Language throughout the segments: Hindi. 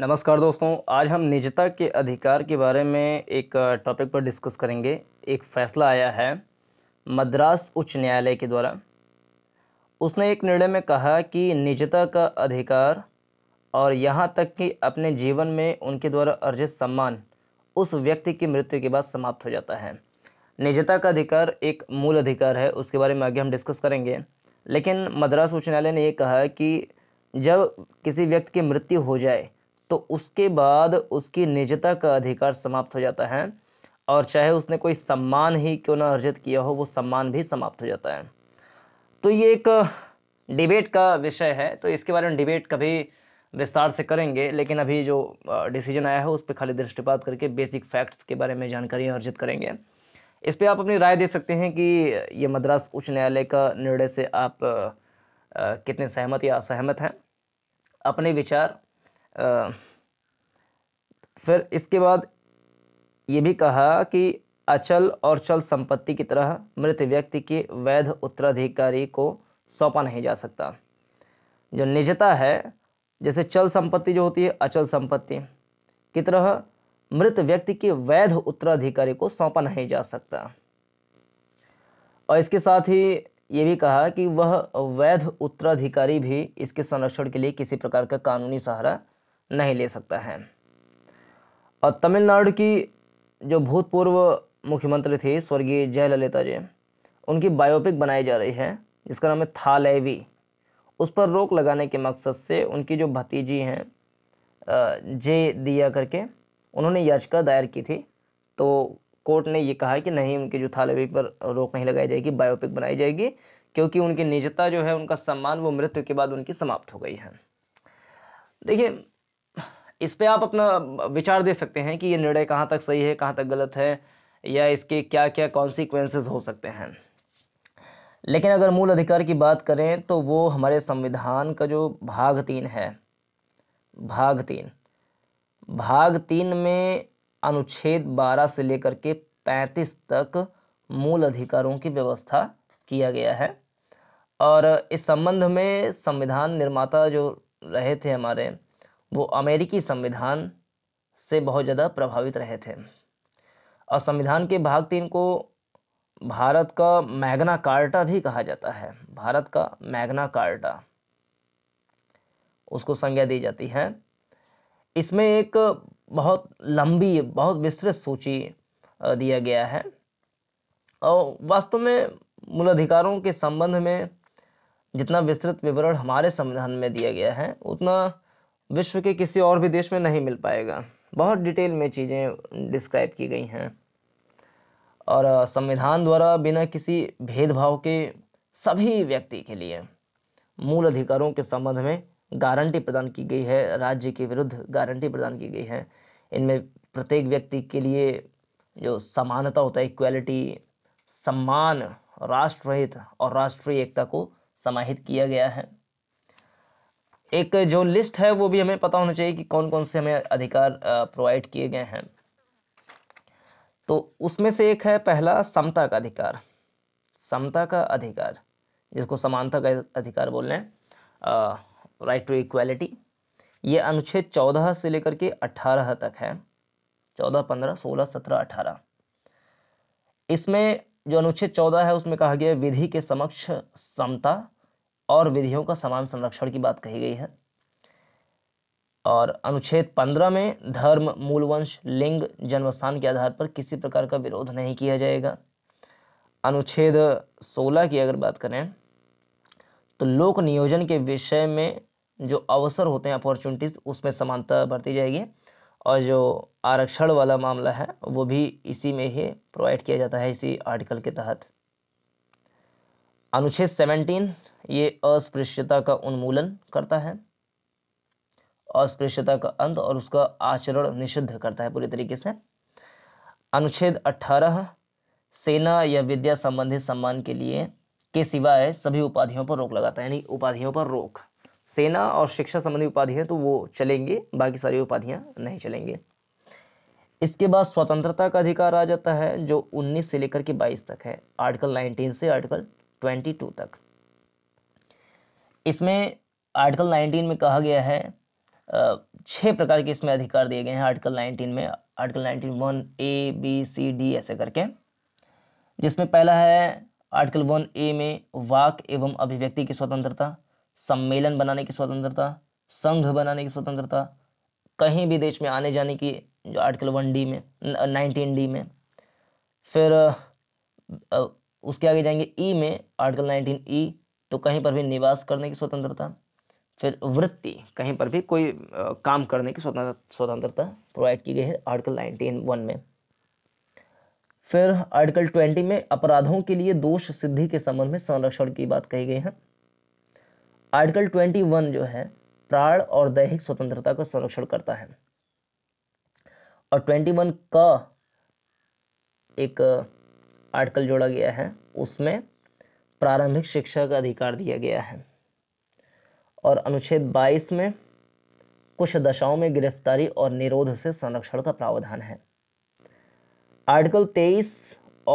नमस्कार दोस्तों आज हम निजता के अधिकार के बारे में एक टॉपिक पर डिस्कस करेंगे एक फ़ैसला आया है मद्रास उच्च न्यायालय के द्वारा उसने एक निर्णय में कहा कि निजता का अधिकार और यहाँ तक कि अपने जीवन में उनके द्वारा अर्जित सम्मान उस व्यक्ति की मृत्यु के बाद समाप्त हो जाता है निजता का अधिकार एक मूल अधिकार है उसके बारे में आगे हम डिस्कस करेंगे लेकिन मद्रास उच्च न्यायालय ने यह कहा कि जब किसी व्यक्ति की मृत्यु हो जाए तो उसके बाद उसकी निजता का अधिकार समाप्त हो जाता है और चाहे उसने कोई सम्मान ही क्यों ना अर्जित किया हो वो सम्मान भी समाप्त हो जाता है तो ये एक डिबेट का विषय है तो इसके बारे में डिबेट कभी विस्तार से करेंगे लेकिन अभी जो डिसीजन आया है उस पर खाली दृष्टिपात करके बेसिक फैक्ट्स के बारे में जानकारी अर्जित करेंगे इस पर आप अपनी राय दे सकते हैं कि ये मद्रास उच्च न्यायालय का निर्णय से आप कितने सहमत या असहमत हैं अपने विचार फिर इसके बाद ये भी कहा कि अचल और चल संपत्ति की तरह मृत व्यक्ति के वैध उत्तराधिकारी को सौंपा नहीं जा सकता जो निजता है जैसे चल संपत्ति जो होती है अचल संपत्ति की तरह मृत व्यक्ति के वैध उत्तराधिकारी को सौंपा नहीं जा सकता और इसके साथ ही ये भी कहा कि वह वैध उत्तराधिकारी भी इसके संरक्षण के लिए किसी प्रकार का कानूनी सहारा नहीं ले सकता है और तमिलनाडु की जो भूतपूर्व मुख्यमंत्री थे स्वर्गीय जयललिता जी उनकी बायोपिक बनाई जा रही है जिसका नाम है थालेवी उस पर रोक लगाने के मकसद से उनकी जो भतीजी हैं जे दिया करके उन्होंने याचिका दायर की थी तो कोर्ट ने ये कहा कि नहीं उनके जो थालेवी पर रोक नहीं लगाई जाएगी बायोपिक बनाई जाएगी क्योंकि उनकी निजता जो है उनका सम्मान वो मृत्यु के बाद उनकी समाप्त हो गई है देखिए इस पर आप अपना विचार दे सकते हैं कि ये निर्णय कहाँ तक सही है कहाँ तक गलत है या इसके क्या क्या कॉन्सिक्वेंसेज हो सकते हैं लेकिन अगर मूल अधिकार की बात करें तो वो हमारे संविधान का जो भाग तीन है भाग तीन भाग तीन में अनुच्छेद बारह से लेकर के पैंतीस तक मूल अधिकारों की व्यवस्था किया गया है और इस संबंध में संविधान निर्माता जो रहे थे हमारे वो अमेरिकी संविधान से बहुत ज़्यादा प्रभावित रहे थे और संविधान के भाग तीन को भारत का मैग्ना कार्टा भी कहा जाता है भारत का मैग्ना कार्टा उसको संज्ञा दी जाती है इसमें एक बहुत लंबी बहुत विस्तृत सूची दिया गया है और वास्तव में मूलाधिकारों के संबंध में जितना विस्तृत विवरण हमारे संविधान में दिया गया है उतना विश्व के किसी और भी देश में नहीं मिल पाएगा बहुत डिटेल में चीज़ें डिस्क्राइब की गई हैं और संविधान द्वारा बिना किसी भेदभाव के सभी व्यक्ति के लिए मूल अधिकारों के संबंध में गारंटी प्रदान की गई है राज्य के विरुद्ध गारंटी प्रदान की गई है इनमें प्रत्येक व्यक्ति के लिए जो समानता होता है इक्वलिटी सम्मान राष्ट्रहित और राष्ट्रीय एकता को समाहित किया गया है एक जो लिस्ट है वो भी हमें पता होना चाहिए कि कौन कौन से हमें अधिकार प्रोवाइड किए गए हैं तो उसमें से एक है पहला समता का अधिकार समता का अधिकार जिसको समानता का अधिकार बोल रहे हैं राइट टू इक्वालिटी ये अनुच्छेद चौदह से लेकर के अठारह तक है चौदह पंद्रह सोलह सत्रह अठारह इसमें जो अनुच्छेद चौदह है उसमें कहा गया विधि के समक्ष समता और विधियों का समान संरक्षण की बात कही गई है और अनुच्छेद पंद्रह में धर्म मूलवंश लिंग जन्मस्थान के आधार पर किसी प्रकार का विरोध नहीं किया जाएगा अनुच्छेद सोलह की अगर बात करें तो लोक नियोजन के विषय में जो अवसर होते हैं अपॉर्चुनिटीज़ उसमें समानता बरती जाएगी और जो आरक्षण वाला मामला है वो भी इसी में ही प्रोवाइड किया जाता है इसी आर्टिकल के तहत अनुच्छेद सेवनटीन ये अस्पृश्यता का उन्मूलन करता है अस्पृश्यता का अंत और उसका आचरण निषिद्ध करता है पूरी तरीके से अनुच्छेद 18 सेना या विद्या संबंधित सम्मान के लिए के सिवाय सभी उपाधियों पर रोक लगाता है यानी उपाधियों पर रोक सेना और शिक्षा संबंधी उपाधि है तो वो चलेंगे बाकी सारी उपाधियां नहीं चलेंगे इसके बाद स्वतंत्रता का अधिकार आ जाता है जो 19 से लेकर के 22 तक है आर्टिकल 19 से आर्टिकल 22 तक इसमें आर्टिकल 19 में कहा गया है छः प्रकार के इसमें अधिकार दिए गए हैं आर्टिकल 19 में article 19 one A B C D ऐसे करके जिसमें पहला है आर्टिकल वन ए में वाक एवं अभिव्यक्ति की स्वतंत्रता सम्मेलन बनाने की स्वतंत्रता संघ बनाने की स्वतंत्रता कहीं भी देश में आने जाने की जो आर्टिकल वन डी में नाइनटीन डी में फिर उसके आगे जाएंगे ई में आर्टिकल नाइनटीन ई तो कहीं पर भी निवास करने की स्वतंत्रता फिर वृत्ति कहीं पर भी कोई आ, काम करने की स्वतंत्रता स्वतंत्रता प्रोवाइड की गई है आर्टिकल नाइनटीन वन में फिर आर्टिकल ट्वेंटी में अपराधों के लिए दोष सिद्धि के संबंध में संरक्षण की बात कही गई है आर्टिकल ट्वेंटी वन जो है प्राण और दैहिक स्वतंत्रता का संरक्षण करता है और ट्वेंटी वन का एक आर्टिकल जोड़ा गया है उसमें प्रारंभिक शिक्षा का अधिकार दिया गया है और अनुच्छेद 22 में कुछ दशाओं में गिरफ्तारी और निरोध से संरक्षण का प्रावधान है आर्टिकल 23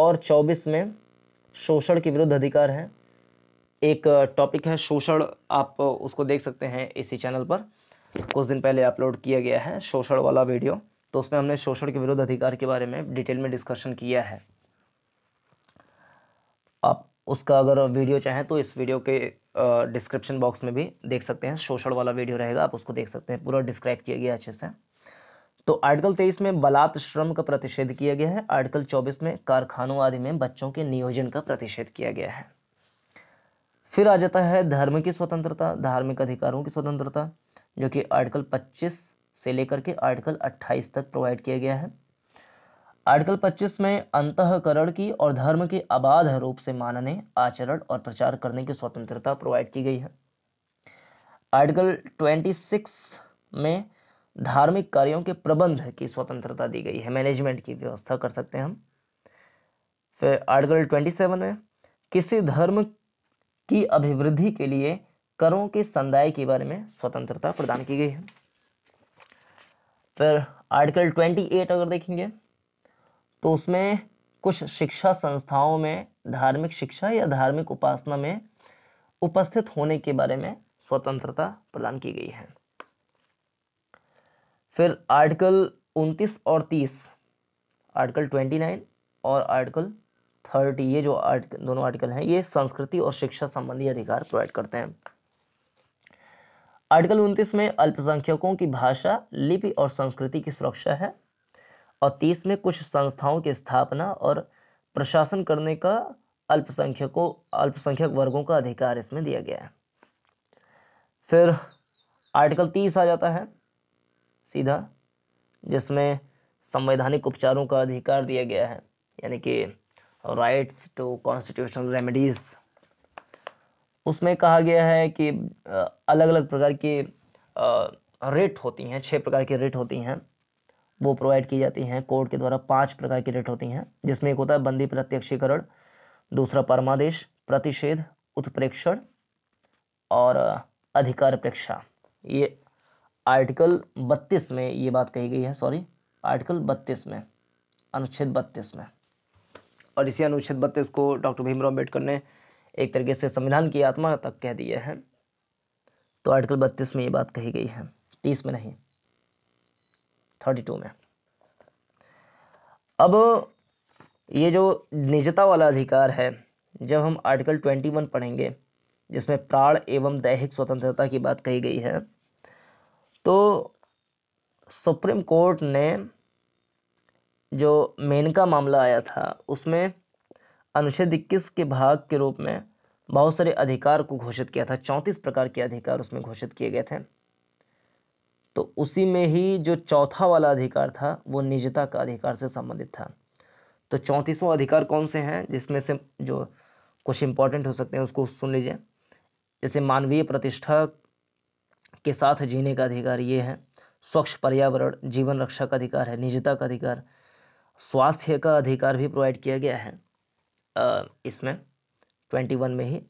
और 24 में शोषण के विरुद्ध अधिकार है एक टॉपिक है शोषण आप उसको देख सकते हैं इसी चैनल पर कुछ दिन पहले अपलोड किया गया है शोषण वाला वीडियो तो उसमें हमने शोषण के विरुद्ध अधिकार के बारे में डिटेल में डिस्कशन किया है आप उसका अगर वीडियो चाहें तो इस वीडियो के डिस्क्रिप्शन बॉक्स में भी देख सकते हैं शोषण वाला वीडियो रहेगा आप उसको देख सकते हैं पूरा डिस्क्राइब किया गया अच्छे से तो आर्टिकल तेईस में बलात् श्रम का प्रतिषेध किया गया है आर्टिकल चौबीस में कारखानों आदि में बच्चों के नियोजन का प्रतिषेध किया गया है फिर आ जाता है धर्म की स्वतंत्रता धार्मिक अधिकारों की स्वतंत्रता जो कि आर्टिकल 25 से लेकर के आर्टिकल 28 तक प्रोवाइड किया गया है आर्टिकल 25 में अंतकरण की और धर्म की अबाध रूप से मानने आचरण और प्रचार करने की स्वतंत्रता प्रोवाइड की गई है आर्टिकल 26 में धार्मिक कार्यों के प्रबंध की स्वतंत्रता दी गई है मैनेजमेंट की व्यवस्था कर सकते हैं हम फिर आर्टिकल 27 में किसी धर्म की अभिवृद्धि के लिए करों के संदाय के बारे में स्वतंत्रता प्रदान की गई है फिर आर्टिकल ट्वेंटी अगर देखेंगे तो उसमें कुछ शिक्षा संस्थाओं में धार्मिक शिक्षा या धार्मिक उपासना में उपस्थित होने के बारे में स्वतंत्रता प्रदान की गई है फिर आर्टिकल 29 और तीस आर्टिकल ट्वेंटी नाइन और आर्टिकल थर्टी ये जो आर्ट दोनों आर्टिकल हैं ये संस्कृति और शिक्षा संबंधी अधिकार प्रोवाइड करते हैं आर्टिकल 29 में अल्पसंख्यकों की भाषा लिपि और संस्कृति की सुरक्षा है और तीस में कुछ संस्थाओं की स्थापना और प्रशासन करने का अल्पसंख्यकों अल्पसंख्यक वर्गों का अधिकार इसमें दिया गया है फिर आर्टिकल तीस आ जाता है सीधा जिसमें संवैधानिक उपचारों का अधिकार दिया गया है यानी कि राइट्स टू कॉन्स्टिट्यूशनल रेमेडीज़ उसमें कहा गया है कि अलग अलग प्रकार की रेट होती हैं छः प्रकार की रेट होती हैं वो प्रोवाइड की जाती हैं कोर्ट के द्वारा पांच प्रकार की रिट होती हैं जिसमें एक होता है बंदी प्रत्यक्षीकरण दूसरा परमादेश प्रतिषेध उत्प्रेक्षण और अधिकार प्रेक्षा ये आर्टिकल बत्तीस में ये बात कही गई है सॉरी आर्टिकल बत्तीस में अनुच्छेद बत्तीस में और इसी अनुच्छेद बत्तीस को डॉक्टर भीमराव अम्बेडकर ने एक तरीके से संविधान की आत्मा तक कह दिए हैं तो आर्टिकल बत्तीस में ये बात कही गई है तीस में नहीं थर्टी टू में अब ये जो निजता वाला अधिकार है जब हम आर्टिकल ट्वेंटी वन पढ़ेंगे जिसमें प्राण एवं दैहिक स्वतंत्रता की बात कही गई है तो सुप्रीम कोर्ट ने जो मेन का मामला आया था उसमें अनुच्छेद इक्कीस के भाग के रूप में बहुत सारे अधिकार को घोषित किया था चौंतीस प्रकार के अधिकार उसमें घोषित किए गए थे तो उसी में ही जो चौथा वाला अधिकार था वो निजता का अधिकार से संबंधित था तो चौंतीसों अधिकार कौन से हैं जिसमें से जो कुछ इम्पोर्टेंट हो सकते हैं उसको सुन लीजिए जैसे मानवीय प्रतिष्ठा के साथ जीने का अधिकार ये है स्वच्छ पर्यावरण जीवन रक्षा का अधिकार है निजता का अधिकार स्वास्थ्य का अधिकार भी प्रोवाइड किया गया है इसमें ट्वेंटी वन में ही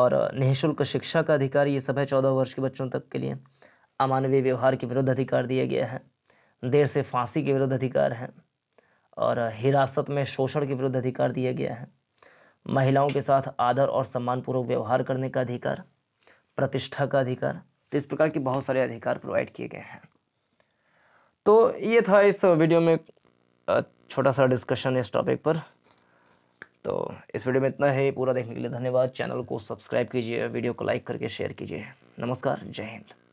और निःशुल्क शिक्षा का अधिकार ये सब है चौदह वर्ष के बच्चों तक के लिए अमानवीय व्यवहार के विरुद्ध अधिकार दिए गए हैं देर से फांसी के विरुद्ध अधिकार हैं और हिरासत में शोषण के विरुद्ध अधिकार दिए गए हैं महिलाओं के साथ आदर और सम्मानपूर्वक व्यवहार करने का अधिकार प्रतिष्ठा का अधिकार तो इस प्रकार के बहुत सारे अधिकार प्रोवाइड किए गए हैं तो ये था इस वीडियो में छोटा सा डिस्कशन इस टॉपिक पर तो इस वीडियो में इतना ही पूरा देखने के लिए धन्यवाद चैनल को सब्सक्राइब कीजिए वीडियो को लाइक करके शेयर कीजिए नमस्कार जय हिंद